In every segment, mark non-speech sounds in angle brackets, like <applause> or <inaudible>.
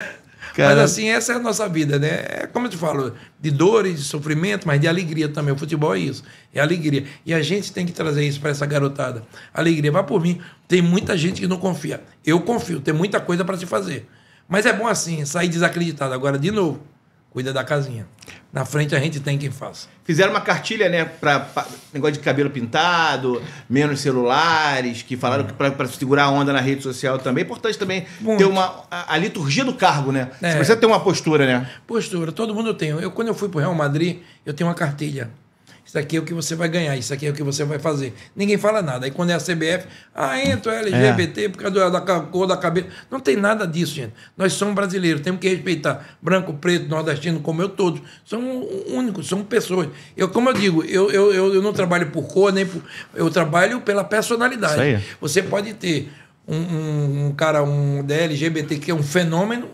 <laughs> Cara... Mas assim, essa é a nossa vida, né? É como eu te falo, de dores, de sofrimento, mas de alegria também. O futebol é isso, é alegria. E a gente tem que trazer isso para essa garotada. Alegria, vá por mim. Tem muita gente que não confia. Eu confio, tem muita coisa para se fazer. Mas é bom assim, sair desacreditado. Agora, de novo, cuida da casinha. Na frente a gente tem quem faça. Fizeram uma cartilha, né, para negócio de cabelo pintado, menos celulares, que falaram que para segurar a onda na rede social também. É importante também Muito. ter uma a, a, liturgia do cargo, né? É. Você precisa ter uma postura, né? Postura, todo mundo tem. Eu quando eu fui pro Real Madrid, eu tenho uma cartilha isso aqui é o que você vai ganhar, isso aqui é o que você vai fazer. Ninguém fala nada. Aí quando é a CBF, ah, entra LGBT é. por causa da, cor da cabeça. Não tem nada disso, gente. Nós somos brasileiros, temos que respeitar branco, preto, nordestino, como eu todos. Somos únicos, somos pessoas. Eu, como eu digo, eu, eu, eu, eu não trabalho por cor, nem por. Eu trabalho pela personalidade. Você pode ter um, um, um cara, um da LGBT que é um fenômeno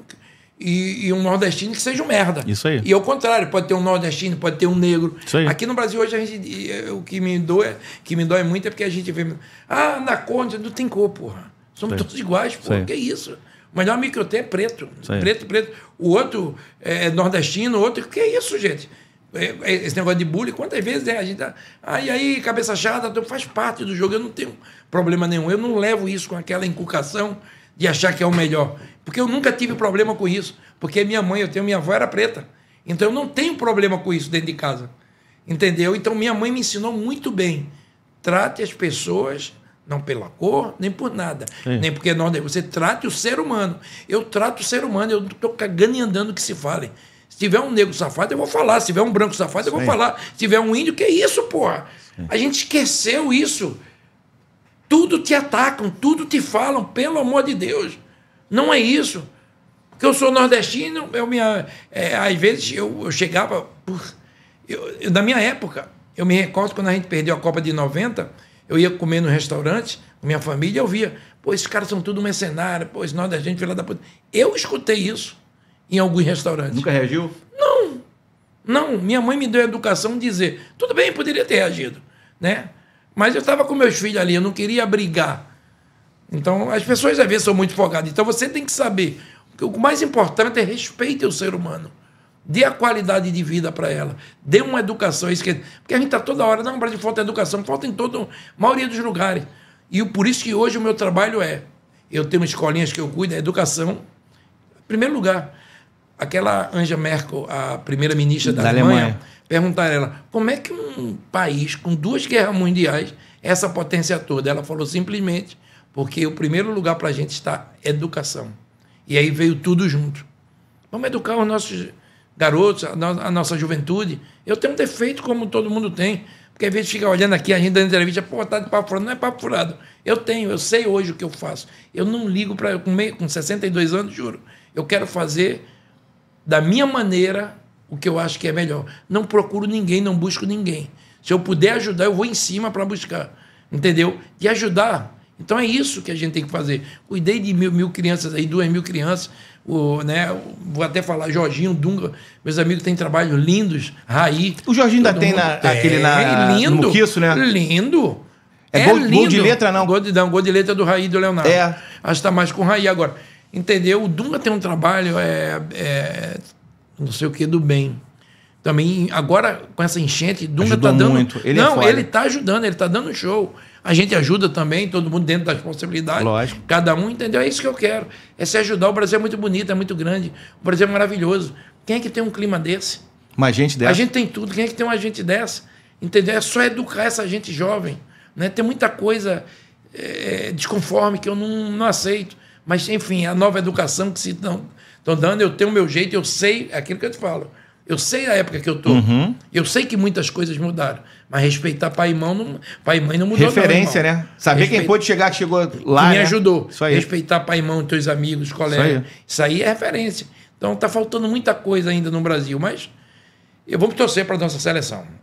e, e, um nordestino que seja um merda. Isso aí. E ao contrário, pode ter um nordestino, pode ter um negro. Isso aí. Aqui no Brasil hoje a gente, o que me dói, que me dói muito é porque a gente vê, ah, na cor não tem cor, porra. Somos todos iguais, porra. que isso? O melhor microté é preto. Preto, preto. O outro é, é nordestino, o outro. Que é isso, gente? É, é, esse negócio de bullying, quantas vezes é? A gente tá. Aí, ah, aí, cabeça chata, faz parte do jogo. Eu não tenho problema nenhum. Eu não levo isso com aquela inculcação de achar que é o melhor. Porque eu nunca tive problema com isso. Porque minha mãe, eu tenho minha avó, era preta. Então eu não tenho problema com isso dentro de casa. Entendeu? Então minha mãe me ensinou muito bem. Trate as pessoas não pela cor, nem por nada. Nem porque não, você trate o ser humano. Eu trato o ser humano, eu estou cagando e andando que se fale. Se tiver um negro safado, eu vou falar. Se tiver um branco safado, eu vou falar. Se tiver um índio, que é isso, porra? Sim. A gente esqueceu isso tudo te atacam, tudo te falam, pelo amor de Deus. Não é isso. Porque eu sou nordestino, eu me, é, às vezes eu, eu chegava. Eu, eu, na minha época, eu me recordo quando a gente perdeu a Copa de 90, eu ia comer no restaurante, minha família, eu via, pô, esses caras são tudo mercenários, pô, esse nordestino, filha da puta. Eu escutei isso em alguns restaurantes. Nunca reagiu? Não, não. Minha mãe me deu a educação de dizer, tudo bem, poderia ter reagido, né? Mas eu estava com meus filhos ali, eu não queria brigar. Então, as pessoas às vezes são muito folgadas. Então, você tem que saber. O mais importante é respeite o ser humano. Dê a qualidade de vida para ela. Dê uma educação. É é. Porque a gente está toda hora, não, Brasil falta educação, falta em toda maioria dos lugares. E por isso que hoje o meu trabalho é: eu tenho escolinhas que eu cuido, é educação, em primeiro lugar aquela Angela Merkel, a primeira-ministra da, da Alemanha, Alemanha, perguntaram ela como é que um país com duas guerras mundiais, essa potência toda, ela falou simplesmente porque o primeiro lugar para a gente está educação. E aí veio tudo junto. Vamos educar os nossos garotos, a, no a nossa juventude. Eu tenho um defeito, como todo mundo tem, porque às vezes fica olhando aqui, a gente dando entrevista, pô, tá de papo furado. Não é papo furado. Eu tenho, eu sei hoje o que eu faço. Eu não ligo para. Com, com 62 anos, juro. Eu quero fazer da minha maneira o que eu acho que é melhor. Não procuro ninguém, não busco ninguém. Se eu puder ajudar, eu vou em cima para buscar. Entendeu? E ajudar. Então é isso que a gente tem que fazer. Cuidei de mil, mil crianças aí, duas mil crianças. O, né, vou até falar, Jorginho, Dunga, meus amigos têm trabalhos lindos, Raí. O Jorginho ainda tem, na, aquele na, é lindo, no Muquiço, né? Lindo. É, é gol, lindo. gol de letra, não? Gol de, não, gol de letra do Raí do Leonardo. É. Acho que tá mais com o Raí agora. Entendeu? O Dunga tem um trabalho, é, é não sei o que, do bem também agora com essa enchente, Dunga Ajudou tá dando muito. Ele é não, é ele tá ajudando, ele tá dando show. A gente ajuda também, todo mundo dentro das possibilidades. Lógico. Cada um entendeu, é isso que eu quero. É se ajudar. O Brasil é muito bonito, é muito grande. O Brasil é maravilhoso. Quem é que tem um clima desse? Uma gente dessa. A gente tem tudo. Quem é que tem uma gente dessa? Entendeu? É só educar essa gente jovem, né? Tem muita coisa é, desconforme que eu não, não aceito. Mas, enfim, a nova educação que se estão dando, eu tenho o meu jeito, eu sei, é aquilo que eu te falo. Eu sei a época que eu estou. Uhum. Eu sei que muitas coisas mudaram. Mas respeitar pai e, mãe não, pai e mãe não mudou. Referência, não, né? Saber Respeita... quem pôde chegar, que chegou lá. Que me né? ajudou. Isso aí. Respeitar pai e mãe teus amigos, colegas. Isso aí, Isso aí é referência. Então tá faltando muita coisa ainda no Brasil, mas eu vou torcer para nossa seleção.